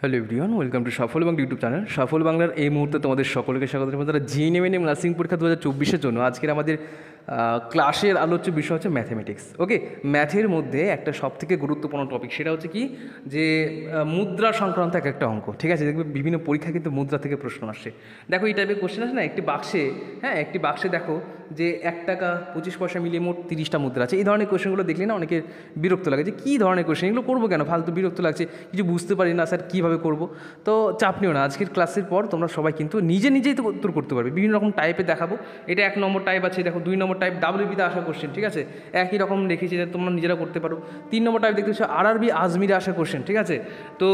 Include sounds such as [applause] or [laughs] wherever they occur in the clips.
Hello everyone welcome to সফল Bangla YouTube channel সফল বাংলার এই মুহূর্তে তোমাদের সকলকে স্বাগত তারা এম নার্সিং পরীক্ষা দু হাজার চব্বিশের জন্য আজকের আমাদের ক্লাসের আলোচ্য বিষয় হচ্ছে ম্যাথেমেটিক্স ওকে ম্যাথের মধ্যে একটা সবথেকে গুরুত্বপূর্ণ টপিক সেটা হচ্ছে কি যে মুদ্রা সংক্রান্ত এক একটা অঙ্ক ঠিক আছে দেখবে বিভিন্ন পরীক্ষা কিন্তু মুদ্রা থেকে প্রশ্ন আসে দেখো এই টাইপের কোশ্চেন আসে না একটি বাক্সে হ্যাঁ একটি বাক্সে দেখো যে এক টাকা পঁচিশ পয়সা মিলিয়ে মোট তিরিশটা মুদ্রা আছে এই ধরনের কোশ্চেনগুলো দেখলে না অনেকের বিরক্ত লাগে যে কী ধরনের কোশ্চেন এগুলো করবো কেন ফালতু বিরক্ত লাগছে কিছু বুঝতে পারি না স্যার কীভাবে করবো তো চাপ নিও না আজকের ক্লাসের পর তোমরা সবাই কিন্তু নিজে নিজেই তো উত্তর করতে পারবে বিভিন্ন রকম টাইপে দেখাবো এটা এক নম্বর টাইপ আছে দেখো দুই নম্বর টাইপ ডাব্লিউবিতে আসা কোশ্চেন ঠিক আছে একই রকম দেখেছি যে তোমরা নিজেরা করতে পারো তিন নম্বর টাইপ দেখতে পাচ্ছ আর আরবি আজমিরে আসা কোশ্চেন ঠিক আছে তো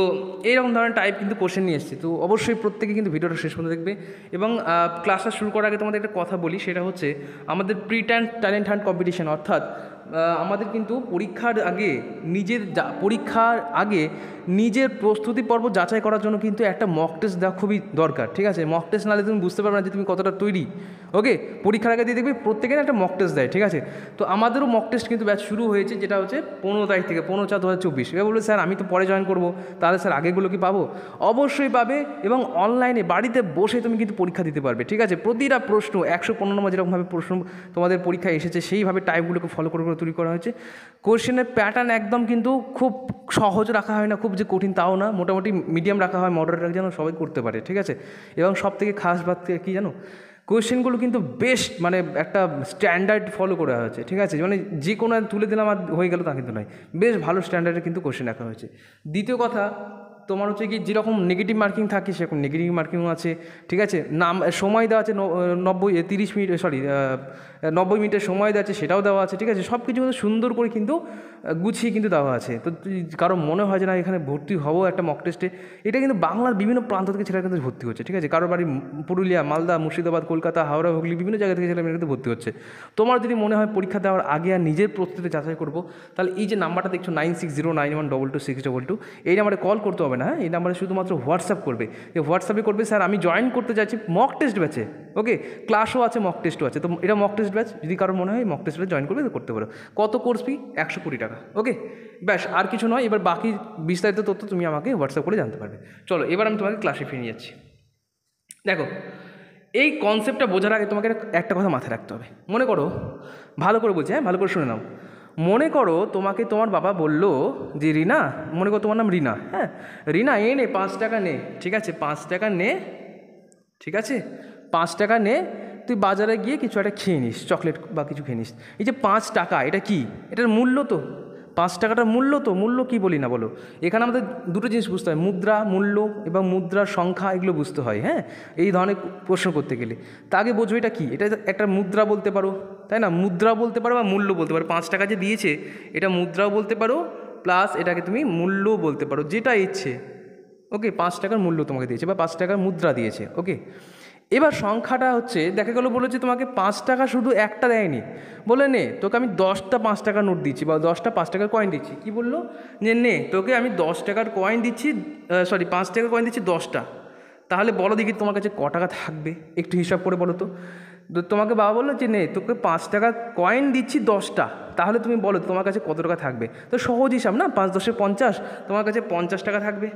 এইরকম ধরনের টাইপ কিন্তু কোশ্চেন নিয়ে এসেছে তো অবশ্যই প্রত্যেকে কিন্তু ভিডিওটা শেষ পর্যন্ত দেখবে এবং ক্লাসটা শুরু করার আগে তোমাদের একটা কথা বলি সেটা হচ্ছে আমাদের প্রি ট্যান্ট ট্যালেন্ট হান্ট কম্পিটিশন অর্থাৎ আমাদের কিন্তু পরীক্ষার আগে নিজের পরীক্ষার আগে নিজের প্রস্তুতি পর্ব যাচাই করার জন্য কিন্তু একটা মক টেস্ট দেওয়া খুবই দরকার ঠিক আছে মক টেস্ট নাহলে তুমি বুঝতে পারবে না যে তুমি কতটা তৈরি ওকে পরীক্ষার আগে দিয়ে দেখবে প্রত্যেকের একটা মক টেস্ট দেয় ঠিক আছে তো আমাদেরও মক টেস্ট কিন্তু ব্যাচ শুরু হয়েছে যেটা হচ্ছে পনেরো তারিখ থেকে পনেরো চার দু হাজার চব্বিশ এবার বলবে স্যার আমি তো পরে জয়েন করবো তাহলে স্যার আগেগুলো কি পাবো অবশ্যই পাবে এবং অনলাইনে বাড়িতে বসে তুমি কিন্তু পরীক্ষা দিতে পারবে ঠিক আছে প্রতিটা প্রশ্ন একশো পনেরো নম্বর যেরকমভাবে প্রশ্ন তোমাদের পরীক্ষায় এসেছে সেইভাবে টাইপগুলোকে ফলো করে করে তৈরি করা হয়েছে কোশ্চেনের প্যাটার্ন একদম কিন্তু খুব সহজ রাখা হয় না খুব যে কঠিন তাও না মোটামুটি মিডিয়াম রাখা হয় মডারেট রাখা যেন সবাই করতে পারে ঠিক আছে এবং সব থেকে খাস বাদ কী জানো কোয়েশ্চেনগুলো কিন্তু বেস্ট মানে একটা স্ট্যান্ডার্ড ফলো করা হয়েছে ঠিক আছে মানে যে কোনো তুলে দিলাম আর হয়ে গেল তা কিন্তু নয় বেশ ভালো স্ট্যান্ডার্ডে কিন্তু কোয়েশ্চেন রাখা হয়েছে দ্বিতীয় কথা তোমার হচ্ছে কি যেরকম নেগেটিভ মার্কিং থাকে সেরকম নেগেটিভ মার্কিংও আছে ঠিক আছে নাম সময় দেওয়া আছে নব্বই তিরিশ মিনিট সরি নব্বই মিনিটের সময় দেওয়া আছে সেটাও দেওয়া আছে ঠিক আছে সব কিছু কিন্তু সুন্দর করে কিন্তু গুছিয়ে কিন্তু দেওয়া আছে তো কারো মনে হয় যে না এখানে ভর্তি হবো একটা মক টেস্টে এটা কিন্তু বাংলার বিভিন্ন প্রান্ত থেকে ছেলেরা কিন্তু ভর্তি হচ্ছে ঠিক আছে কারোর বাড়ি পুরুলিয়া মালদা মুর্শিদাবাদ কলকাতা হাওড়া হুগলি বিভিন্ন জায়গা থেকে ছেলেমেয়েরা কিন্তু ভর্তি হচ্ছে তোমার যদি মনে হয় পরীক্ষা দেওয়ার আগে আর নিজের প্রস্তুতি যাচাই করবো তাহলে এই যে নাম্বারটা দেখছো nine six zero nine one double two six double two এই নাম্বারে কল করতে হবে না হ্যাঁ এই নাম্বারে শুধুমাত্র হোয়াটসঅ্যাপ করবে যে হোয়াটসঅ্যাপে করবে স্যার আমি জয়েন করতে চাইছি মক টেস্ট ব্যাচে ওকে ক্লাসও আছে মক টেস্টও আছে তো এটা মক টেস্ট ব্যাচ যদি কারোর মনে হয় মক টেস্ট ব্যাচ জয়েন করবে করতে পারো কত কোর্স ফি একশো কুড়ি টাকা টাকা ওকে ব্যাস আর কিছু নয় এবার বাকি বিস্তারিত তথ্য তুমি আমাকে হোয়াটসঅ্যাপ করে জানতে পারবে চলো এবার আমি তোমাকে ক্লাসে ফিরে যাচ্ছি দেখো এই কনসেপ্টটা বোঝার আগে তোমাকে একটা কথা মাথায় রাখতে হবে মনে করো ভালো করে বলছি হ্যাঁ ভালো করে শুনে নাও মনে করো তোমাকে তোমার বাবা বলল যে রিনা মনে করো তোমার নাম রিনা হ্যাঁ রিনা এ নে পাঁচ টাকা নে ঠিক আছে পাঁচ টাকা নে ঠিক আছে পাঁচ টাকা নে তুই বাজারে গিয়ে কিছু একটা খেয়ে নিস চকলেট বা কিছু খেয়ে নিস এই যে পাঁচ টাকা এটা কি এটার মূল্য তো পাঁচ টাকাটার মূল্য তো মূল্য কি বলি না বলো এখানে আমাদের দুটো জিনিস বুঝতে হয় মুদ্রা মূল্য এবং মুদ্রার সংখ্যা এগুলো বুঝতে হয় হ্যাঁ এই ধরনের প্রশ্ন করতে গেলে তা আগে বোঝো এটা কি এটা একটা মুদ্রা বলতে পারো তাই না মুদ্রা বলতে পারো বা মূল্য বলতে পারো পাঁচ টাকা যে দিয়েছে এটা মুদ্রাও বলতে পারো প্লাস এটাকে তুমি মূল্য বলতে পারো যেটা ইচ্ছে ওকে পাঁচ টাকার মূল্য তোমাকে দিয়েছে বা পাঁচ টাকার মুদ্রা দিয়েছে ওকে এবার সংখ্যাটা হচ্ছে দেখা গেলো বলে যে তোমাকে পাঁচ টাকা শুধু একটা দেয়নি বলে নে তোকে আমি দশটা পাঁচ টাকা নোট দিচ্ছি বা দশটা পাঁচ টাকার কয়েন দিচ্ছি কি বললো যে নে তোকে আমি দশ টাকার কয়েন দিচ্ছি সরি পাঁচ টাকার কয়েন দিচ্ছি দশটা তাহলে বলো দেখি তোমার কাছে ক টাকা থাকবে একটু হিসাব করে বলো তো তোমাকে বাবা বললো যে নে তোকে পাঁচ টাকার কয়েন দিচ্ছি দশটা তাহলে তুমি বলো তোমার কাছে কত টাকা থাকবে তো সহজ হিসাব না পাঁচ দশে পঞ্চাশ তোমার কাছে পঞ্চাশ টাকা থাকবে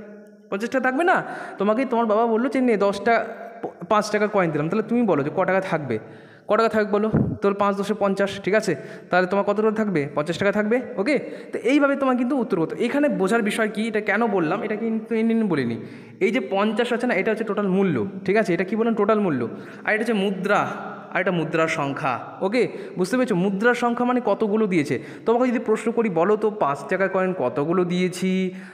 পঞ্চাশ টাকা থাকবে না তোমাকে তোমার বাবা বললো যে নে দশটা পাঁচ টাকা কয়েন দিলাম তাহলে তুমি বলো যে ক টাকা থাকবে ক টাকা থাকবে বলো তোর পাঁচ দশে পঞ্চাশ ঠিক আছে তাহলে তোমার কত টাকা থাকবে পঞ্চাশ টাকা থাকবে ওকে তো এইভাবে তোমার কিন্তু উত্তর করতো এখানে বোঝার বিষয় কি এটা কেন বললাম এটা কিন্তু ইন্ডিয়ান বলিনি এই যে পঞ্চাশ আছে না এটা হচ্ছে টোটাল মূল্য ঠিক আছে এটা কি বললাম টোটাল মূল্য আর এটা হচ্ছে মুদ্রা আর এটা মুদ্রার সংখ্যা ওকে বুঝতে পেরেছো মুদ্রার সংখ্যা মানে কতগুলো দিয়েছে তোমাকে যদি প্রশ্ন করি বলো তো পাঁচ টাকা কয়েন কতগুলো দিয়েছি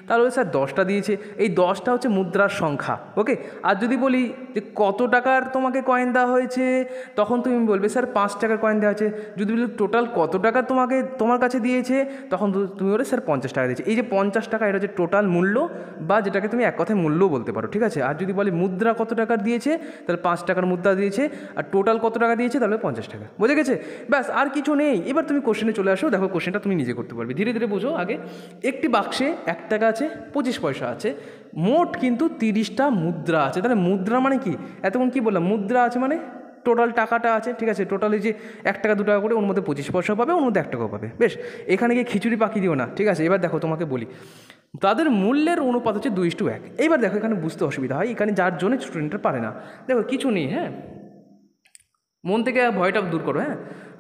তাহলে স্যার দশটা দিয়েছে এই দশটা হচ্ছে মুদ্রার সংখ্যা ওকে আর যদি বলি যে কত টাকার তোমাকে কয়েন দেওয়া হয়েছে তখন তুমি বলবে স্যার পাঁচ টাকার কয়েন দেওয়া হয়েছে যদি বলি টোটাল কত টাকা তোমাকে তোমার কাছে দিয়েছে তখন তুমি বলে স্যার পঞ্চাশ টাকা দিয়েছে এই যে পঞ্চাশ টাকা এটা হচ্ছে টোটাল মূল্য বা যেটাকে তুমি এক কথায় মূল্য বলতে পারো ঠিক আছে আর যদি বলি মুদ্রা কত টাকার দিয়েছে তাহলে পাঁচ টাকার মুদ্রা দিয়েছে আর টোটাল কত টাকা দিয়েছে তাহলে পঞ্চাশ টাকা বোঝা গেছে ব্যাস আর কিছু নেই এবার তুমি কোশ্চেনে চলে আসো দেখো কোশ্চেনটা তুমি নিজে করতে পারবে ধীরে ধীরে বোঝো আগে একটি বাক্সে এক টাকা আছে পঁচিশ পয়সা আছে মোট কিন্তু তিরিশটা মুদ্রা আছে তাহলে মুদ্রা মানে কি এতক্ষণ কি বললাম মুদ্রা আছে মানে টোটাল টাকাটা আছে ঠিক আছে টোটালি যে এক টাকা দু টাকা করে ওর মধ্যে পঁচিশ পয়সা পাবে ওর মধ্যে এক টাকাও পাবে বেশ এখানে গিয়ে খিচুড়ি পাখি দিও না ঠিক আছে এবার দেখো তোমাকে বলি তাদের মূল্যের অনুপাত হচ্ছে দুই টু এক এবার দেখো এখানে বুঝতে অসুবিধা হয় এখানে যার জন্য স্টুডেন্টরা পারে না দেখো কিছু নেই হ্যাঁ মন থেকে ভয়টা দূর করো হ্যাঁ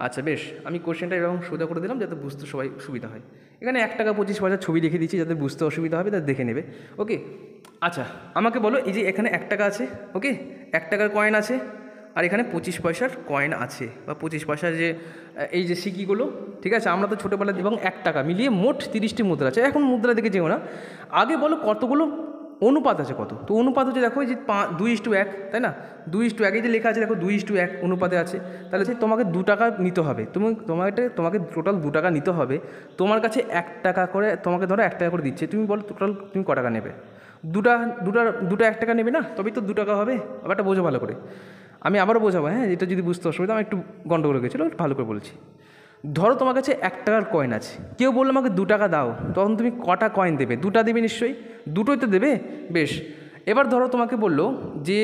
আচ্ছা বেশ আমি কোশ্চেনটা এরকম সোজা করে দিলাম যাতে বুঝতে সবাই সুবিধা হয় এখানে এক টাকা পঁচিশ পয়সা ছবি দেখে দিচ্ছি যাতে বুঝতে অসুবিধা হবে তাদের দেখে নেবে ওকে আচ্ছা আমাকে বলো এই যে এখানে এক টাকা আছে ওকে এক টাকার কয়েন আছে আর এখানে পঁচিশ পয়সার কয়েন আছে বা পঁচিশ পয়সার যে এই যে সিকিগুলো ঠিক আছে আমরা তো ছোটোবেলা এবং এক টাকা মিলিয়ে মোট তিরিশটি মুদ্রা আছে এখন মুদ্রা দেখে যেও না আগে বলো কতগুলো অনুপাত আছে কত তো অনুপাত হচ্ছে দেখো এই যে পাঁচ দুই ইস্টু এক তাই না দুই ইস্টু এক এই যে লেখা আছে দেখো দুই ইস্টু এক অনুপাতে আছে তাহলে সে তোমাকে দু টাকা নিতে হবে তুমি তোমাকে তোমাকে টোটাল দু টাকা নিতে হবে তোমার কাছে এক টাকা করে তোমাকে ধরো এক টাকা করে দিচ্ছে তুমি বলো টোটাল তুমি ক টাকা নেবে দুটা দুটা দুটা এক টাকা নেবে না তবেই তো দু টাকা হবে ব্যাপারটা বোঝো ভালো করে আমি আবারও বোঝাবো হ্যাঁ এটা যদি বুঝতে অসুবিধা আমি একটু গণ্ডগোল গেছিলো ভালো করে বলছি ধরো তোমার কাছে এক টাকার কয়েন আছে কেউ বললো আমাকে দু টাকা দাও তখন তুমি কটা কয়েন দেবে দুটা দেবে নিশ্চয়ই দুটোই তো দেবে বেশ এবার ধরো তোমাকে বললো যে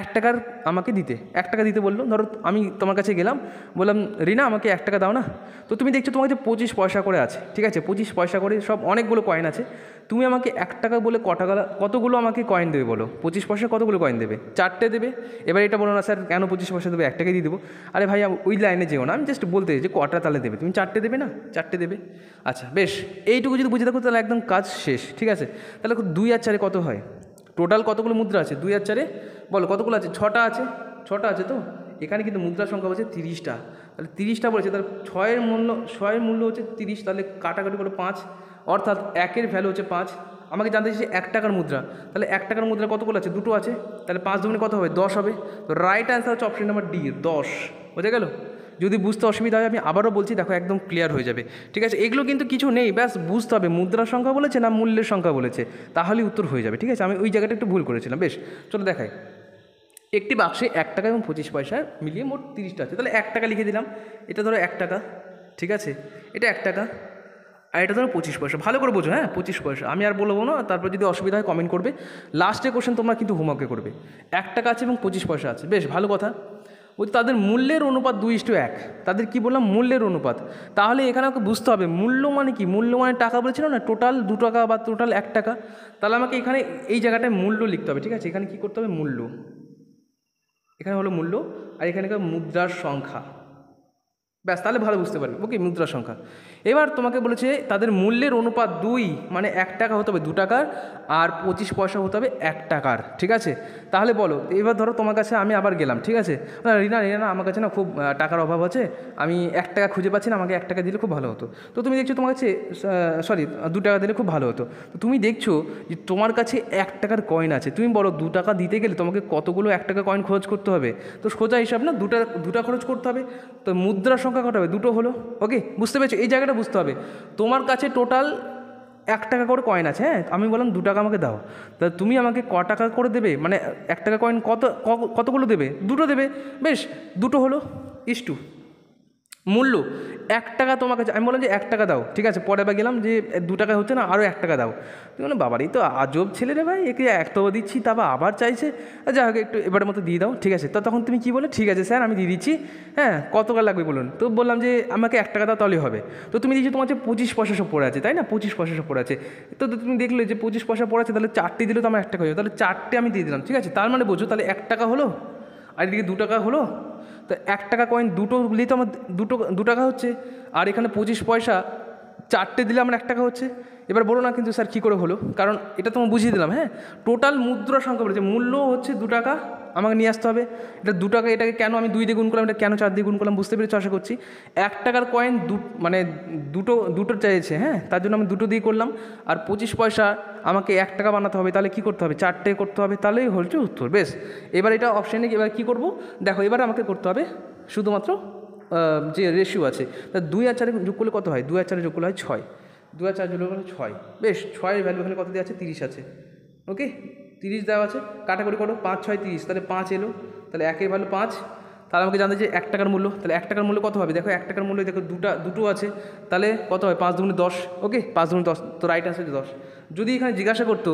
এক টাকার আমাকে দিতে এক টাকা দিতে বললো ধরো আমি তোমার কাছে গেলাম বললাম রিনা আমাকে এক টাকা দাও না তো তুমি দেখছো তোমার কাছে পঁচিশ পয়সা করে আছে ঠিক আছে পঁচিশ পয়সা করে সব অনেকগুলো কয়েন আছে তুমি আমাকে এক টাকা বলে ক টাকা কতগুলো আমাকে কয়েন দেবে বলো পঁচিশ পয়সা কতগুলো কয়েন দেবে চারটে দেবে এবার এটা বলো না স্যার কেন পঁচিশ পয়সা দেবে এক টাকাই দিয়ে দেবো আরে ভাই ওই লাইনে যেও না আমি জাস্ট বলতে যে কটা তাহলে দেবে তুমি চারটে দেবে না চারটে দেবে আচ্ছা বেশ এইটুকু যদি বুঝে থাকো তাহলে একদম কাজ শেষ ঠিক আছে তাহলে দুই আর চারে কত হয় টোটাল কতগুলো মুদ্রা আছে দুই আর চারে বলো কতগুলো আছে ছটা আছে ছটা আছে তো এখানে কিন্তু মুদ্রা সংখ্যা বলছে তিরিশটা তাহলে তিরিশটা বলেছে তাহলে ছয়ের মূল্য ছয়ের মূল্য হচ্ছে তিরিশ তাহলে কাটাকাটি করে পাঁচ অর্থাৎ একের ভ্যালু হচ্ছে পাঁচ আমাকে জানতে চাইছে এক টাকার মুদ্রা তাহলে এক টাকার মুদ্রা কতগুলো আছে দুটো আছে তাহলে পাঁচ দুগুণে কত হবে দশ হবে তো রাইট অ্যান্সার হচ্ছে অপশন নাম্বার ডি দশ বোঝা গেলো যদি বুঝতে অসুবিধা হয় আমি আবারও বলছি দেখো একদম ক্লিয়ার হয়ে যাবে ঠিক আছে এগুলো কিন্তু কিছু নেই ব্যাস বুঝতে হবে মুদ্রার সংখ্যা বলেছে না মূল্যের সংখ্যা বলেছে তাহলে উত্তর হয়ে যাবে ঠিক আছে আমি ওই জায়গাটা একটু ভুল করেছিলাম বেশ চলো দেখাই একটি বাক্সে এক টাকা এবং পঁচিশ পয়সা মিলিয়ে মোট তিরিশটা আছে তাহলে এক টাকা লিখে দিলাম এটা ধরো এক টাকা ঠিক আছে এটা এক টাকা আর এটা ধরো পঁচিশ পয়সা ভালো করে বোঝো হ্যাঁ পঁচিশ পয়সা আমি আর বলবো না তারপর যদি অসুবিধা হয় কমেন্ট করবে লাস্টে কোশ্চেন তোমরা কিন্তু হোমওয়ার্কে করবে এক টাকা আছে এবং পঁচিশ পয়সা আছে বেশ ভালো কথা বলছি তাদের মূল্যের অনুপাত দুই ইস্টু এক তাদের কি বললাম মূল্যের অনুপাত তাহলে এখানে আমাকে বুঝতে হবে মূল্য মানে কি মূল্য মানে টাকা বলেছিল না টোটাল দু টাকা বা টোটাল এক টাকা তাহলে আমাকে এখানে এই জায়গাটায় মূল্য লিখতে হবে ঠিক আছে এখানে কি করতে হবে মূল্য এখানে হলো মূল্য আর এখানে মুদ্রার সংখ্যা ব্যাস তাহলে ভালো বুঝতে পারবে ওকে মুদ্রা সংখ্যা এবার তোমাকে বলেছে তাদের মূল্যের অনুপাত দুই মানে এক টাকা হতে হবে দু টাকার আর পঁচিশ পয়সা হতে হবে এক টাকার ঠিক আছে তাহলে বলো এবার ধরো তোমার কাছে আমি আবার গেলাম ঠিক আছে না রিনা রিনা আমার কাছে না খুব টাকার অভাব আছে আমি এক টাকা খুঁজে পাচ্ছি না আমাকে এক টাকা দিলে খুব ভালো হতো তো তুমি দেখছো তোমার কাছে সরি দু টাকা দিলে খুব ভালো হতো তো তুমি দেখছো যে তোমার কাছে এক টাকার কয়েন আছে তুমি বলো দু টাকা দিতে গেলে তোমাকে কতগুলো এক টাকা কয়েন খরচ করতে হবে তো সোজা হিসাব না দুটা দুটা খরচ করতে হবে তো মুদ্রা সংখ্যা সংখ্যা হবে দুটো হলো ওকে বুঝতে পেরেছো এই জায়গাটা বুঝতে হবে তোমার কাছে টোটাল এক টাকা করে কয়েন আছে হ্যাঁ আমি বললাম দু টাকা আমাকে দাও তা তুমি আমাকে ক টাকা করে দেবে মানে এক টাকা কয়েন কত কতগুলো দেবে দুটো দেবে বেশ দুটো হলো ইস্টু মূল্য এক টাকা তোমার কাছে আমি বললাম যে এক টাকা দাও ঠিক আছে পরে বা গেলাম যে দু টাকা হচ্ছে না আরও এক টাকা দাও বললাম বাবারই তো আজব ছেলে রে ভাই একে এক টাকা দিচ্ছি তারপর আবার চাইছে আচ্ছা, যাই হোক একটু এবারের মতো দিয়ে দাও ঠিক আছে তো তখন তুমি কি বলো ঠিক আছে স্যার আমি দিয়ে দিচ্ছি হ্যাঁ কত লাগবে বলুন তো বললাম যে আমাকে এক টাকা দাও তাহলে হবে তো তুমি দিয়েছো তোমার যে পঁচিশ পয়সা সব পড়ে আছে তাই না পঁচিশ পয়সা সব পড়ে আছে তো তুমি দেখলে যে পঁচিশ পয়সা পড়ে আছে তাহলে চারটে দিলে তো আমার এক টাকা হয়ে তাহলে চারটে আমি দিয়ে দিলাম ঠিক আছে তার মানে বোঝো তাহলে এক টাকা হলো আর এদিকে দু টাকা হলো তো এক টাকা কয়েন দুটো লিতে তো আমার দুটো দু টাকা হচ্ছে আর এখানে পঁচিশ পয়সা চারটে দিলে আমার এক টাকা হচ্ছে এবার বলো না কিন্তু স্যার কী করে হলো কারণ এটা তোমার বুঝিয়ে দিলাম হ্যাঁ টোটাল মুদ্রা সংখ্যা বলেছে মূল্য হচ্ছে দু টাকা আমাকে নিয়ে আসতে হবে এটা দু টাকা এটাকে কেন আমি দুই দিয়ে গুণ করলাম এটা কেন চার দিয়ে গুণ করলাম বুঝতে পেরেছি আশা করছি এক টাকার কয়েন দু মানে দুটো দুটো চাইছে হ্যাঁ তার জন্য আমি দুটো দিয়ে করলাম আর পঁচিশ পয়সা আমাকে এক টাকা বানাতে হবে তাহলে কি করতে হবে চারটে করতে হবে তাহলেই হচ্ছে উত্তর বেশ এবার এটা অপশানে এবার কী করবো দেখো এবার আমাকে করতে হবে শুধুমাত্র যে রেশিও আছে তা দুই আর চারে যোগ করলে কত হয় দুই আর চারে যোগ করলে হয় ছয় দুই আর চার যোগ করলে ছয় বেশ ছয়ের ভ্যালু এখানে কত দেওয়া আছে তিরিশ আছে ওকে তিরিশ দেওয়া আছে কাটাকুটি করো পাঁচ ছয় তিরিশ তাহলে পাঁচ এলো তাহলে একের ভ্যালু পাঁচ তাহলে আমাকে জানতে যে এক টাকার মূল্য তাহলে এক টাকার মূল্য কত হবে দেখো এক টাকার মূল্য দেখো দুটা দুটো আছে তাহলে কত হয় পাঁচ দুগুণে দশ ওকে পাঁচ দুগুণে দশ তো রাইট আছে দশ যদি এখানে জিজ্ঞাসা করতো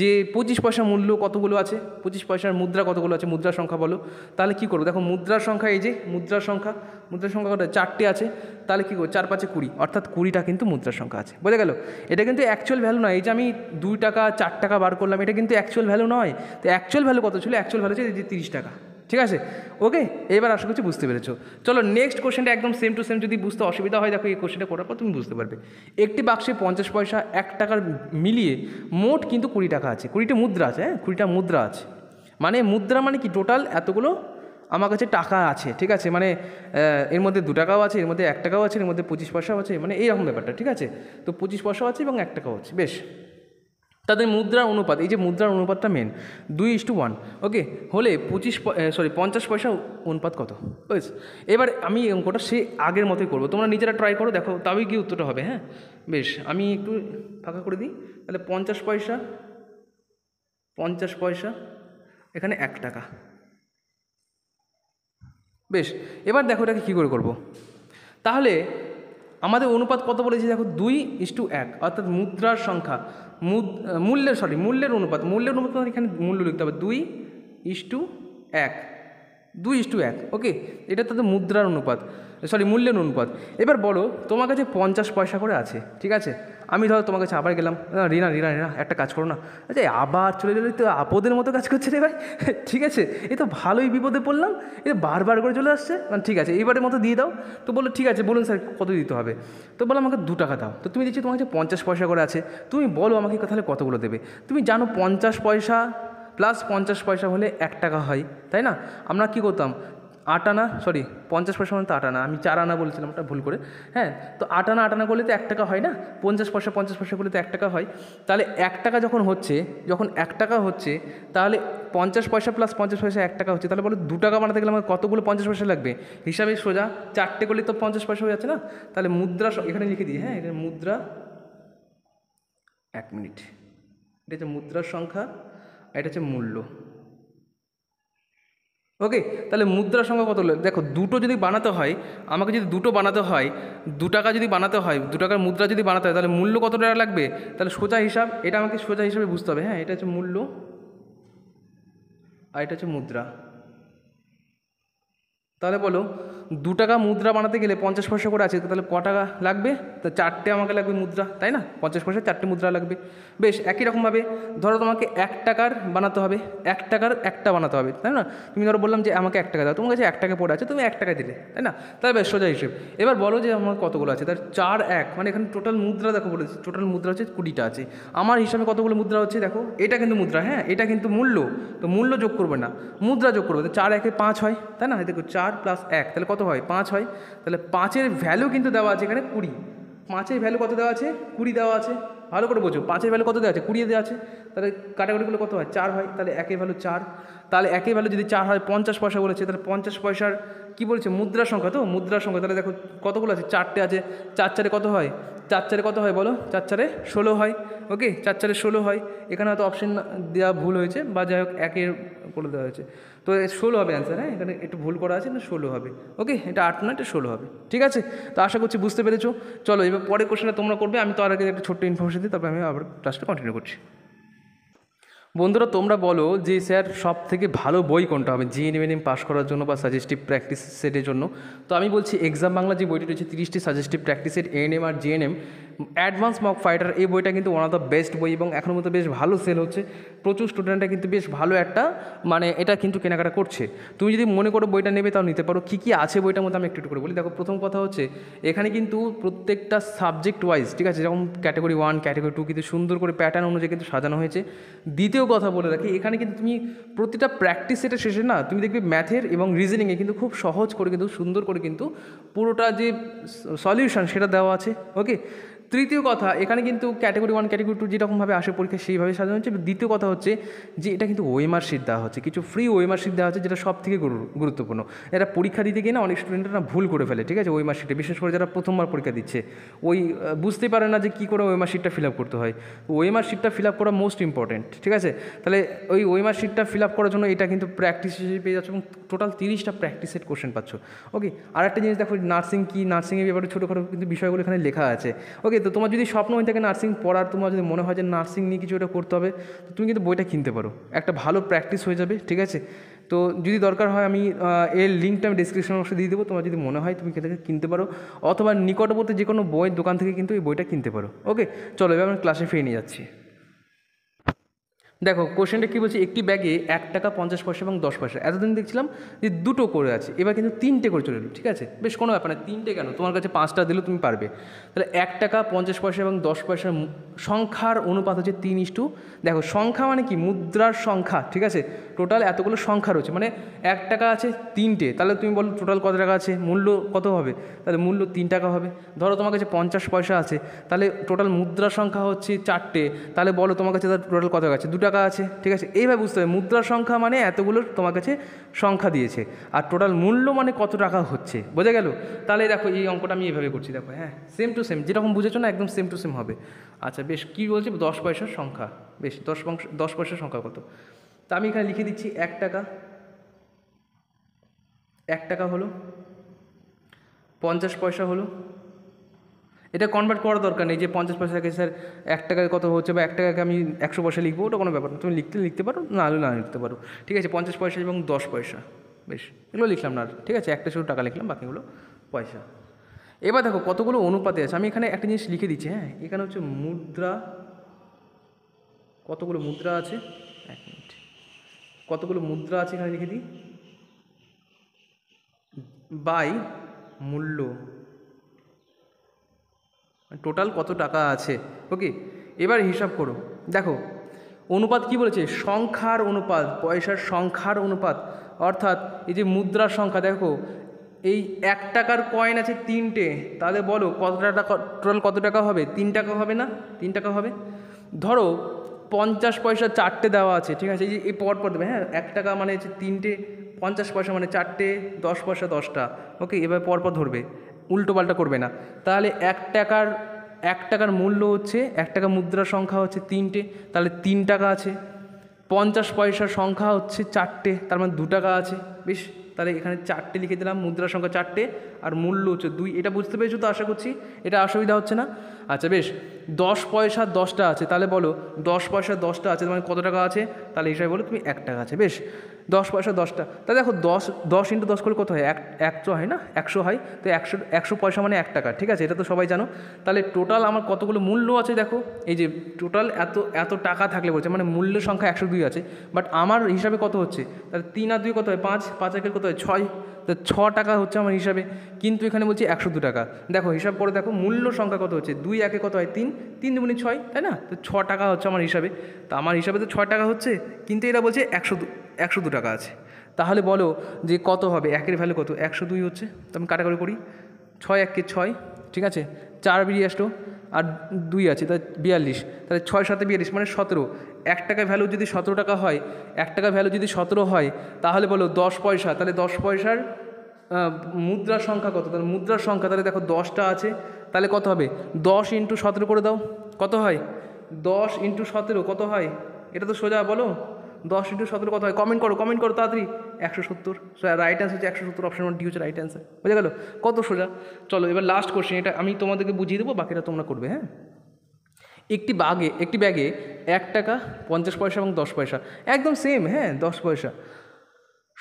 যে পঁচিশ পয়সা মূল্য কতগুলো আছে পঁচিশ পয়সার মুদ্রা কতগুলো আছে মুদ্রার সংখ্যা বলো তাহলে কী করবো দেখো মুদ্রার সংখ্যা এই যে মুদ্রার সংখ্যা মুদ্রার সংখ্যা কত চারটে আছে তাহলে কী করবো চার পাঁচে কুড়ি অর্থাৎ কুড়িটা কিন্তু মুদ্রার সংখ্যা আছে বোঝা গেল এটা কিন্তু অ্যাকচুয়াল ভ্যালু নয় এই যে আমি দুই টাকা চার টাকা বার করলাম এটা কিন্তু অ্যাকচুয়াল ভ্যালু নয় তো অ্যাকচুয়াল ভ্যালু কত ছিল অ্যাকচুয়াল ভ্যালু ছিল এই যে তিরিশ টাকা ঠিক আছে ওকে এবার আশা করছি বুঝতে পেরেছো চলো নেক্সট কোশ্চেনটা একদম সেম টু সেম যদি বুঝতে অসুবিধা হয় দেখো এই কোশ্চেনটা করার পর তুমি বুঝতে পারবে একটি বাক্সে পঞ্চাশ পয়সা এক টাকার মিলিয়ে মোট কিন্তু কুড়ি টাকা আছে কুড়িটা মুদ্রা আছে হ্যাঁ কুড়িটা মুদ্রা আছে মানে মুদ্রা মানে কি টোটাল এতগুলো আমার কাছে টাকা আছে ঠিক আছে মানে এর মধ্যে দু টাকাও আছে এর মধ্যে এক টাকাও আছে এর মধ্যে পঁচিশ পয়সাও আছে মানে এইরকম ব্যাপারটা ঠিক আছে তো পঁচিশ পয়সাও আছে এবং এক টাকাও আছে বেশ তাদের মুদ্রার অনুপাত এই যে মুদ্রার অনুপাতটা মেন দুই ইস টু ওয়ান ওকে হলে পঁচিশ সরি পঞ্চাশ পয়সা অনুপাত কত বুঝ এবার আমি অঙ্কটা সে আগের মতোই করবো তোমরা নিজেরা ট্রাই করো দেখো তবেই কি উত্তরটা হবে হ্যাঁ বেশ আমি একটু ফাঁকা করে দিই তাহলে পঞ্চাশ পয়সা পঞ্চাশ পয়সা এখানে এক টাকা বেশ এবার দেখো এটাকে কী করে করব। তাহলে আমাদের অনুপাত কত বলেছি দেখো দুই ইস টু এক অর্থাৎ মুদ্রার সংখ্যা মূল্যের সরি মূল্যের অনুপাত মূল্যের অনুপাত এখানে মূল্য লিখতে হবে দুই ইস টু এক দুই ইস টু এক ওকে এটা তাদের মুদ্রার অনুপাত সরি মূল্যের অনুপাত এবার বলো তোমার কাছে পঞ্চাশ পয়সা করে আছে ঠিক আছে আমি ধরো তোমার কাছে আবার গেলাম রিনা রিনা রিনা একটা কাজ করো না আচ্ছা আবার চলে গেলে তো আপদের মতো কাজ করছে রে ভাই [laughs] ঠিক আছে এ তো ভালোই বিপদে পড়লাম এ বারবার করে চলে আসছে মানে ঠিক আছে এইবারের মতো দিয়ে দাও তো বললো ঠিক আছে বলুন স্যার কত দিতে হবে তো বললাম আমাকে দু টাকা দাও তো তুমি দিচ্ছি তোমার কাছে পঞ্চাশ পয়সা করে আছে তুমি বলো আমাকে তাহলে কতগুলো দেবে তুমি জানো পঞ্চাশ পয়সা প্লাস পঞ্চাশ পয়সা হলে এক টাকা হয় তাই না আমরা কি করতাম আট আনা সরি পঞ্চাশ পয়সা মানে তো আট আনা আমি চার আনা বলেছিলাম ওটা ভুল করে হ্যাঁ তো আট আনা আট আনা করলে তো এক টাকা হয় না পঞ্চাশ পয়সা পঞ্চাশ পয়সা করলে তো এক টাকা হয় তাহলে এক টাকা যখন হচ্ছে যখন এক টাকা হচ্ছে তাহলে পঞ্চাশ পয়সা প্লাস পঞ্চাশ পয়সা এক টাকা হচ্ছে তাহলে বলো দু টাকা বানাতে গেলে আমার কতগুলো পঞ্চাশ পয়সা লাগবে হিসাবে সোজা চারটে করলে তো পঞ্চাশ পয়সা হয়ে যাচ্ছে না তাহলে মুদ্রা এখানে লিখে দিই হ্যাঁ এখানে মুদ্রা এক মিনিট এটা হচ্ছে মুদ্রার সংখ্যা এটা হচ্ছে মূল্য ওকে তাহলে মুদ্রা সংখ্যা কত হলো দেখো দুটো যদি বানাতে হয় আমাকে যদি দুটো বানাতে হয় দু টাকা যদি বানাতে হয় দু টাকার মুদ্রা যদি বানাতে হয় তাহলে মূল্য কত টাকা লাগবে তাহলে সোজা হিসাব এটা আমাকে সোজা হিসাবে বুঝতে হবে হ্যাঁ এটা হচ্ছে মূল্য আর এটা হচ্ছে মুদ্রা তাহলে বলো দু টাকা মুদ্রা বানাতে গেলে পঞ্চাশ পয়সা করে আছে তাহলে ক টাকা লাগবে তা চারটে আমাকে লাগবে মুদ্রা তাই না পঞ্চাশ পয়সা চারটে মুদ্রা লাগবে বেশ একই রকমভাবে ধরো তোমাকে এক টাকার বানাতে হবে এক টাকার একটা বানাতে হবে তাই না তুমি ধরো বললাম যে আমাকে এক টাকা দাও তোমার কাছে এক টাকা পড়ে আছে তুমি এক টাকা দিলে তাই না তাহলে বেশ সোজা হিসেব এবার বলো যে আমার কতগুলো আছে তার চার এক মানে এখানে টোটাল মুদ্রা দেখো বলেছি টোটাল মুদ্রা হচ্ছে কুড়িটা আছে আমার হিসাবে কতগুলো মুদ্রা হচ্ছে দেখো এটা কিন্তু মুদ্রা হ্যাঁ এটা কিন্তু মূল্য তো মূল্য যোগ করবে না মুদ্রা যোগ করবে তো চার একে পাঁচ হয় তাই না দেখো চার প্লাস এক তাহলে কত হয় পাঁচ হয় তাহলে পাঁচের ভ্যালু কিন্তু দেওয়া আছে এখানে কুড়ি পাঁচের ভ্যালু কত দেওয়া আছে কুড়ি দেওয়া আছে ভালো করে বোঝো পাঁচের ভ্যালু কত দেওয়া আছে কুড়ি দেওয়া আছে তাহলে ক্যাটাগরিগুলো কত হয় চার হয় তাহলে একের ভ্যালু চার তাহলে একের ভ্যালু যদি চার হয় পঞ্চাশ পয়সা বলেছে তাহলে পঞ্চাশ পয়সার কী বলছে মুদ্রা সংখ্যা তো মুদ্রা সংখ্যা তাহলে দেখো কতগুলো আছে চারটে আছে চার চারে কত হয় চার চারে কত হয় বলো চার চারে ষোলো হয় ওকে চার চারে ষোলো হয় এখানে হয়তো অপশন দেওয়া ভুল হয়েছে বা যাই হোক একের করে দেওয়া হয়েছে তো ষোলো হবে অ্যান্সার হ্যাঁ এখানে একটু ভুল করা আছে না ষোলো হবে ওকে এটা আট না এটা ষোলো হবে ঠিক আছে তো আশা করছি বুঝতে পেরেছো চলো এবার পরে কোশ্চেনটা তোমরা করবে আমি তো আর আগে একটা ছোট্ট ইনফরমেশন দিই তারপরে আমি আবার ক্লাসটা কন্টিনিউ করছি বন্ধুরা তোমরা বলো যে স্যার সব থেকে ভালো বই কোনটা হবে জিএনএম পাস e করার জন্য বা সাজেস্টিভ প্র্যাকটিস সেটের জন্য তো আমি বলছি এক্সাম বাংলা যে বইটি রয়েছে তিরিশটি সাজেস্টিভ প্র্যাকটিসের এনএম আর জিএনএম অ্যাডভান্স মক ফাইটার এই বইটা কিন্তু ওয়ান অফ দ্য বেস্ট বই এবং এখনও মতো বেশ ভালো সেল হচ্ছে প্রচুর স্টুডেন্টরা কিন্তু বেশ ভালো একটা মানে এটা কিন্তু কেনাকাটা করছে তুমি যদি মনে করো বইটা নেবে তাও নিতে পারো কী কী আছে বইটার মধ্যে আমি একটু একটু করে বলি দেখো প্রথম কথা হচ্ছে এখানে কিন্তু প্রত্যেকটা সাবজেক্ট ওয়াইজ ঠিক আছে যেমন ক্যাটাগরি ওয়ান ক্যাটাগরি টু কিন্তু সুন্দর করে প্যাটার্ন অনুযায়ী কিন্তু সাজানো হয়েছে দ্বিতীয় কথা বলে রাখি এখানে কিন্তু তুমি প্রতিটা প্র্যাকটিস সেটা শেষে না তুমি দেখবে ম্যাথের এবং রিজনিংয়ে কিন্তু খুব সহজ করে কিন্তু সুন্দর করে কিন্তু পুরোটা যে সলিউশন সেটা দেওয়া আছে ওকে তৃতীয় কথা এখানে কিন্তু ক্যাটাগরি ওয়ান ক্যাটাগরি টু যেরকমভাবে আসে পরীক্ষা সেইভাবে সাজানো হচ্ছে দ্বিতীয় কথা হচ্ছে যে এটা কিন্তু ওয়েমার দেওয়া হচ্ছে কিছু ফ্রি ওয়েমার দেওয়া হচ্ছে যেটা সব থেকে গুরুত্বপূর্ণ এটা পরীক্ষা দিতে গিয়ে না অনেক স্টুডেন্টরা ভুল করে ফেলে ঠিক আছে ওয়েমার বিশেষ করে যারা প্রথমবার পরীক্ষা দিচ্ছে ওই বুঝতে পারে না যে কী করে ওয়েমার শিটটা ফিল আপ করতে হয় ওয়েমার শিটটা ফিল আপ করা মোস্ট ইম্পর্টেন্ট ঠিক আছে তাহলে ওই ওয়েমার শিটটা ফিল আপ করার জন্য এটা কিন্তু প্র্যাকটিস হিসেবে পেয়ে যাচ্ছ এবং টোটাল তিরিশটা প্র্যাকটিসের কোশ্চেন পাচ্ছ ওকে আর একটা জিনিস দেখো নার্সিং কী নার্সিংয়ের ব্যাপারে ছোটোখাটো কিন্তু বিষয়গুলো এখানে লেখা আছে ওকে তো তোমার যদি স্বপ্ন হয়ে থাকে নার্সিং পড়ার তোমার যদি মনে হয় যে নার্সিং নিয়ে কিছু একটা করতে হবে তো তুমি কিন্তু বইটা কিনতে পারো একটা ভালো প্র্যাকটিস হয়ে যাবে ঠিক আছে তো যদি দরকার হয় আমি এর লিঙ্কটা আমি ডিসক্রিপশন বক্সে দিয়ে দেবো তোমার যদি মনে হয় তুমি থেকে কিনতে পারো অথবা নিকটবর্তী যে কোনো বইয়ের দোকান থেকে কিন্তু এই বইটা কিনতে পারো ওকে চলো এবার আমি ক্লাসে ফিরে নিয়ে যাচ্ছি দেখো কোশ্চেনটা কী বলছে একটি ব্যাগে এক টাকা পঞ্চাশ পয়সা এবং দশ পয়সা এতদিন দেখছিলাম যে দুটো করে আছে এবার কিন্তু তিনটে করে চলে এলো ঠিক আছে বেশ কোনো ব্যাপার না তিনটে কেন তোমার কাছে পাঁচটা দিলেও তুমি পারবে তাহলে এক টাকা পঞ্চাশ পয়সা এবং দশ পয়সার সংখ্যার অনুপাত হচ্ছে তিন ইস্টু দেখো সংখ্যা মানে কি মুদ্রার সংখ্যা ঠিক আছে টোটাল এতগুলো সংখ্যা রয়েছে মানে এক টাকা আছে তিনটে তাহলে তুমি বলো টোটাল কত টাকা আছে মূল্য কত হবে তাহলে মূল্য তিন টাকা হবে ধরো তোমার কাছে পঞ্চাশ পয়সা আছে তাহলে টোটাল মুদ্রা সংখ্যা হচ্ছে চারটে তাহলে বলো তোমার কাছে তার টোটাল কত আছে দুটা টাকা আছে ঠিক আছে এইভাবে বুঝতে হবে মুদ্রার সংখ্যা মানে এতগুলো তোমার কাছে সংখ্যা দিয়েছে আর টোটাল মূল্য মানে কত টাকা হচ্ছে বোঝা গেল তাহলে দেখো এই অঙ্কটা আমি এইভাবে করছি দেখো হ্যাঁ সেম টু সেম যেরকম বুঝেছো না একদম সেম টু সেম হবে আচ্ছা বেশ কী বলছি দশ পয়সার সংখ্যা বেশ দশ দশ পয়সার সংখ্যা কত তা আমি এখানে লিখে দিচ্ছি এক টাকা এক টাকা হলো পঞ্চাশ পয়সা হলো এটা কনভার্ট করার দরকার নেই যে পঞ্চাশ পয়সাকে স্যার এক টাকায় কত হচ্ছে বা এক টাকাকে আমি একশো পয়সা লিখবো ওটা কোনো ব্যাপার না তুমি লিখতে লিখতে পারো না আলু না লিখতে পারো ঠিক আছে পঞ্চাশ পয়সা এবং দশ পয়সা বেশ এগুলো লিখলাম না ঠিক আছে একটা শুধু টাকা লিখলাম বাকিগুলো পয়সা এবার দেখো কতগুলো অনুপাতে আছে আমি এখানে একটা জিনিস লিখে দিচ্ছি হ্যাঁ এখানে হচ্ছে মুদ্রা কতগুলো মুদ্রা আছে এক মিনিট কতগুলো মুদ্রা আছে এখানে লিখে দিই বাই মূল্য টোটাল মানে কত টাকা আছে ওকে এবার হিসাব করো দেখো অনুপাত কি বলেছে সংখ্যার অনুপাত পয়সার সংখ্যার অনুপাত অর্থাৎ এই যে মুদ্রার সংখ্যা দেখো এই এক টাকার কয়েন আছে তিনটে তাহলে বলো কত টাকা টোটাল কত টাকা হবে তিন টাকা হবে না তিন টাকা হবে ধরো পঞ্চাশ পয়সা চারটে দেওয়া আছে ঠিক আছে এই যে এই পর পর দেবে হ্যাঁ এক টাকা মানে হচ্ছে তিনটে পঞ্চাশ পয়সা মানে চারটে দশ পয়সা দশটা ওকে এবার পরপর ধরবে উল্টোপাল্টা করবে না তাহলে এক টাকার এক টাকার মূল্য হচ্ছে এক টাকা মুদ্রার সংখ্যা হচ্ছে তিনটে তাহলে তিন টাকা আছে পঞ্চাশ পয়সার সংখ্যা হচ্ছে চারটে তার মানে দু টাকা আছে বেশ তাহলে এখানে চারটে লিখে দিলাম মুদ্রার সংখ্যা চারটে আর মূল্য হচ্ছে দুই এটা বুঝতে পেরেছো তো আশা করছি এটা অসুবিধা হচ্ছে না আচ্ছা বেশ দশ পয়সা দশটা আছে তাহলে বলো দশ পয়সা দশটা আছে মানে কত টাকা আছে তাহলে হিসাবে বলো তুমি এক টাকা আছে বেশ দশ পয়সা দশটা তা দেখো দশ দশ ইন্টু দশ করলে কত হয় এক একশো হয় না একশো হয় তো একশো একশো পয়সা মানে এক টাকা ঠিক আছে এটা তো সবাই জানো তাহলে টোটাল আমার কতগুলো মূল্য আছে দেখো এই যে টোটাল এত এত টাকা থাকলে বলছে মানে মূল্য সংখ্যা একশো দুই আছে বাট আমার হিসাবে কত হচ্ছে তাহলে তিন আর দুই কত হয় পাঁচ পাঁচ একের কত হয় ছয় তো ছ টাকা হচ্ছে আমার হিসাবে কিন্তু এখানে বলছি একশো দু টাকা দেখো হিসাব করে দেখো মূল্য সংখ্যা কত হচ্ছে দুই একে কত হয় তিন তিন দুগুণি ছয় তাই না তো ছ টাকা হচ্ছে আমার হিসাবে তো আমার হিসাবে তো ছ টাকা হচ্ছে কিন্তু এরা বলছে একশো একশো দু টাকা আছে তাহলে বলো যে কত হবে একের ভ্যালু কত একশো দুই হচ্ছে তো আমি কাটাকাটি করি ছয় এক কে ছয় ঠিক আছে চার বিড়ি আসলো আর দুই আছে তা বিয়াল্লিশ তাহলে ছয় সাথে বিয়াল্লিশ মানে সতেরো এক টাকা ভ্যালু যদি সতেরো টাকা হয় এক টাকা ভ্যালু যদি সতেরো হয় তাহলে বলো দশ পয়সা তাহলে দশ পয়সার মুদ্রার সংখ্যা কত তাহলে মুদ্রার সংখ্যা তাহলে দেখো দশটা আছে তাহলে কত হবে দশ ইন্টু সতেরো করে দাও কত হয় দশ ইন্টু সতেরো কত হয় এটা তো সোজা বলো দশ ইন্টু সতেরো কত হয় কমেন্ট করো কমেন্ট করো তাড়াতাড়ি একশো সত্তর রাইট অ্যান্সার হচ্ছে একশো সত্তর অপশন ডি হচ্ছে রাইট অ্যান্সার গেল কত সোজা চলো এবার লাস্ট কোশ্চেন এটা আমি তোমাদেরকে বুঝিয়ে দেবো বাকিটা তোমরা করবে হ্যাঁ একটি বাগে একটি ব্যাগে এক টাকা পঞ্চাশ পয়সা এবং দশ পয়সা একদম সেম হ্যাঁ দশ পয়সা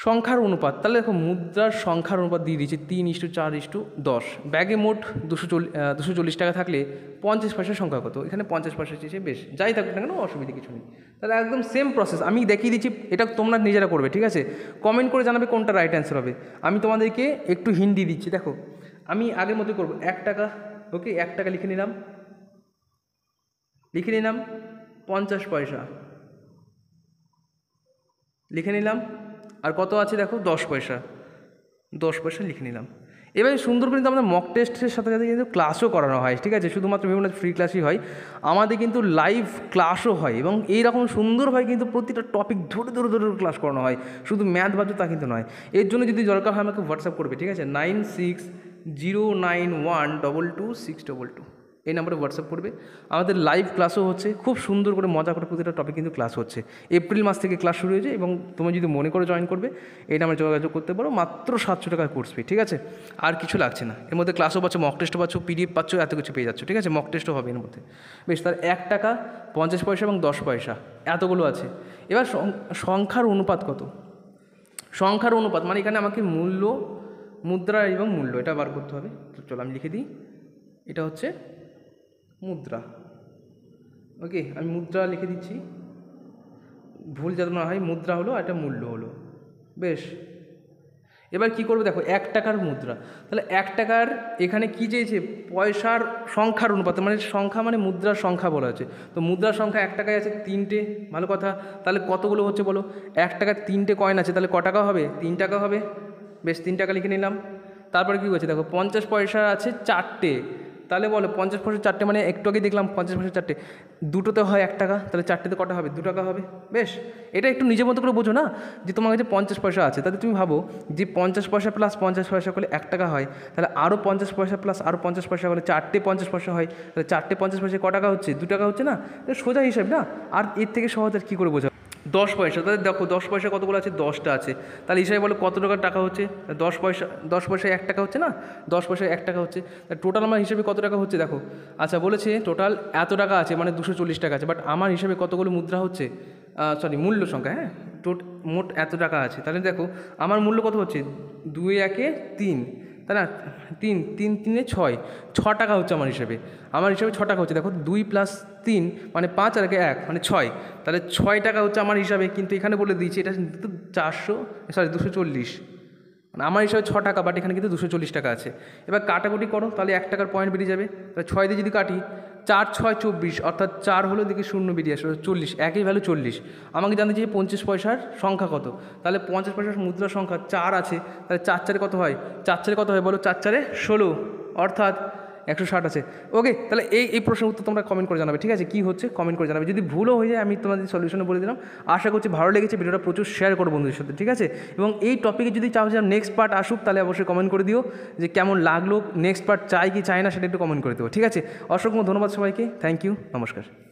সংখ্যার অনুপাত তাহলে দেখো মুদ্রার সংখ্যার অনুপাত দিয়ে দিয়েছে তিন ইস্টু চার ইস্টু দশ ব্যাগে মোট দুশো চল্লিশ দুশো চল্লিশ টাকা থাকলে পঞ্চাশ পয়সার সংখ্যা কত এখানে পঞ্চাশ পয়সা চেয়েছে বেশ যাই থাকুক না কেন অসুবিধা কিছু নেই তাহলে একদম সেম প্রসেস আমি দেখিয়ে দিচ্ছি এটা তোমরা নিজেরা করবে ঠিক আছে কমেন্ট করে জানাবে কোনটা রাইট অ্যান্সার হবে আমি তোমাদেরকে একটু হিন্দি দিচ্ছি দেখো আমি আগের মতো করবো এক টাকা ওকে এক টাকা লিখে নিলাম লিখে নিলাম পঞ্চাশ পয়সা লিখে নিলাম আর কত আছে দেখো দশ পয়সা দশ পয়সা লিখে নিলাম এবারে সুন্দরবন কিন্তু আমাদের মক টেস্টের সাথে সাথে কিন্তু ক্লাসও করানো হয় ঠিক আছে শুধুমাত্র বিভিন্ন ফ্রি ক্লাসই হয় আমাদের কিন্তু লাইভ ক্লাসও হয় এবং এইরকম সুন্দরভাবে কিন্তু প্রতিটা টপিক ধরে ধরে ধরে ক্লাস করানো হয় শুধু ম্যাথ বাজু তা কিন্তু নয় এর জন্য যদি দরকার হয় আমাকে হোয়াটসঅ্যাপ করবে ঠিক আছে nine six zero nine one double two six double two এই নাম্বারে হোয়াটসঅ্যাপ করবে আমাদের লাইভ ক্লাসও হচ্ছে খুব সুন্দর করে মজা করে প্রতিটা টপিক কিন্তু ক্লাস হচ্ছে এপ্রিল মাস থেকে ক্লাস শুরু হয়েছে এবং তুমি যদি মনে করে জয়েন করবে এই নাম্বারে যোগাযোগ করতে পারো মাত্র সাতশো টাকার কোর্স ফি ঠিক আছে আর কিছু লাগছে না এর মধ্যে ক্লাসও পাচ্ছ মক টেস্টও পাচ্ছ পিডিএফ পাচ্ছ এত কিছু পেয়ে যাচ্ছ ঠিক আছে মক টেস্টও হবে এর মধ্যে বেশ তার এক টাকা পঞ্চাশ পয়সা এবং দশ পয়সা এতগুলো আছে এবার সংখ্যার অনুপাত কত সংখ্যার অনুপাত মানে এখানে আমাকে মূল্য মুদ্রা এবং মূল্য এটা বার করতে হবে তো চলো আমি লিখে দিই এটা হচ্ছে মুদ্রা ওকে আমি মুদ্রা লিখে দিচ্ছি ভুল যাতে না হয় মুদ্রা হলো একটা মূল্য হলো বেশ এবার কি করবে দেখো এক টাকার মুদ্রা তাহলে এক টাকার এখানে কি চেয়েছে পয়সার সংখ্যার অনুপাত মানে সংখ্যা মানে মুদ্রার সংখ্যা বলা হচ্ছে তো মুদ্রার সংখ্যা এক টাকায় আছে তিনটে ভালো কথা তাহলে কতগুলো হচ্ছে বলো এক টাকার তিনটে কয়েন আছে তাহলে ক টাকা হবে তিন টাকা হবে বেশ তিন টাকা লিখে নিলাম তারপরে কী হয়েছে দেখো পঞ্চাশ পয়সা আছে চারটে তাহলে বলো পঞ্চাশ পার্সেন্ট চারটে মানে একটু আগে দেখলাম পঞ্চাশ পার্সেন্ট চারটে দুটোতে হয় এক টাকা তাহলে চারটেতে কটা হবে দু টাকা হবে বেশ এটা একটু নিজের মতো করে বোঝো না যে তোমার কাছে পঞ্চাশ পয়সা আছে তাহলে তুমি ভাবো যে পঞ্চাশ পয়সা প্লাস পঞ্চাশ পয়সা করলে এক টাকা হয় তাহলে আরও পঞ্চাশ পয়সা প্লাস আরও পঞ্চাশ পয়সা করলে চারটে পঞ্চাশ পয়সা হয় তাহলে চারটে পঞ্চাশ পয়সা ক টাকা হচ্ছে দু টাকা হচ্ছে না সোজা হিসাব না আর এর থেকে সহজ আর কী করে বোঝা দশ পয়সা তাহলে দেখো দশ পয়সা কতগুলো আছে দশটা আছে তাহলে হিসাবে বলো কত টাকার টাকা হচ্ছে দশ পয়সা দশ পয়সায় এক টাকা হচ্ছে না দশ পয়সায় এক টাকা হচ্ছে টোটাল আমার হিসেবে কত টাকা হচ্ছে দেখো আচ্ছা বলেছে টোটাল এত টাকা আছে মানে দুশো চল্লিশ টাকা আছে বাট আমার হিসেবে কতগুলো মুদ্রা হচ্ছে সরি মূল্য সংখ্যা হ্যাঁ টোট মোট এত টাকা আছে তাহলে দেখো আমার মূল্য কত হচ্ছে দুই একে তিন তাই না তিন তিন তিনে ছয় ছ টাকা হচ্ছে আমার হিসেবে আমার হিসাবে ছ টাকা হচ্ছে দেখো দুই প্লাস তিন মানে পাঁচ আর এক মানে ছয় তাহলে ছয় টাকা হচ্ছে আমার হিসাবে কিন্তু এখানে বলে দিয়েছি এটা কিন্তু চারশো সরি দুশো চল্লিশ মানে আমার হিসাবে ছ টাকা বাট এখানে কিন্তু দুশো চল্লিশ টাকা আছে এবার কাটাকুটি করো তাহলে এক টাকার পয়েন্ট বেরিয়ে যাবে তাহলে ছয় দিয়ে যদি কাটি চার ছয় চব্বিশ অর্থাৎ চার হলো দিকে শূন্য বেরিয়ে আসলো চল্লিশ একই ভ্যালু চল্লিশ আমাকে জানতে চাই পঞ্চাশ পয়সার সংখ্যা কত তাহলে পঞ্চাশ পয়সার মুদ্রা সংখ্যা চার আছে তাহলে চার চারে কত হয় চার চারে কত হয় বলো চার চারে ষোলো অর্থাৎ একশো ষাট আছে ওকে তাহলে এই এই প্রশ্নের উত্তর তোমরা কমেন্ট করে জানাবে ঠিক আছে কী হচ্ছে কমেন্ট করে জানাবে যদি ভুলও হয়ে যায় আমি তোমাদের সলিউশনে বলে দিলাম আশা করছি ভালো লেগেছে ভিডিওটা প্রচুর শেয়ার করো বন্ধুদের সাথে ঠিক আছে এবং এই টপিকে যদি চাও যে নেক্সট পার্ট আসুক তাহলে অবশ্যই কমেন্ট করে দিও যে কেমন লাগলো নেক্সট পার্ট চাই কি চাই না সেটা একটু কমেন্ট করে দেবো ঠিক আছে অসংখ্য ধন্যবাদ সবাইকে থ্যাংক ইউ নমস্কার